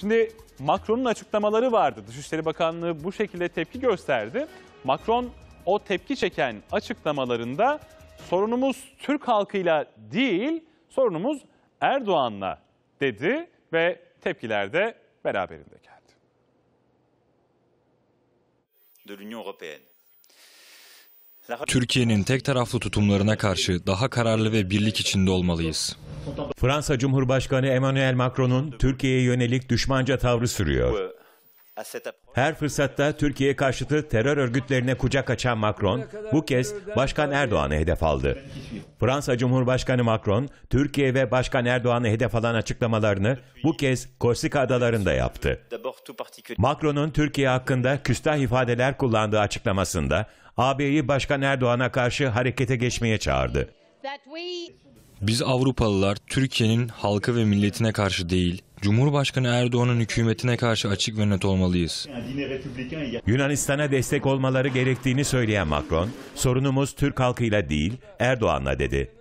Şimdi Macron'un açıklamaları vardı. Dışişleri Bakanlığı bu şekilde tepki gösterdi. Macron o tepki çeken açıklamalarında sorunumuz Türk halkıyla değil, sorunumuz Erdoğan'la dedi ve tepkiler de beraberinde geldi. Türkiye'nin tek taraflı tutumlarına karşı daha kararlı ve birlik içinde olmalıyız. Fransa Cumhurbaşkanı Emmanuel Macron'un Türkiye'ye yönelik düşmanca tavrı sürüyor. Her fırsatta Türkiye karşıtı terör örgütlerine kucak açan Macron, bu kez Başkan Erdoğan'ı hedef aldı. Fransa Cumhurbaşkanı Macron, Türkiye ve Başkan Erdoğan'ı hedef alan açıklamalarını bu kez Korsika adalarında yaptı. Macron'un Türkiye hakkında küstah ifadeler kullandığı açıklamasında AB'yi Başkan Erdoğan'a karşı harekete geçmeye çağırdı. Biz Avrupalılar Türkiye'nin halkı ve milletine karşı değil, Cumhurbaşkanı Erdoğan'ın hükümetine karşı açık ve net olmalıyız. Yunanistan'a destek olmaları gerektiğini söyleyen Macron, sorunumuz Türk halkıyla değil, Erdoğan'la dedi.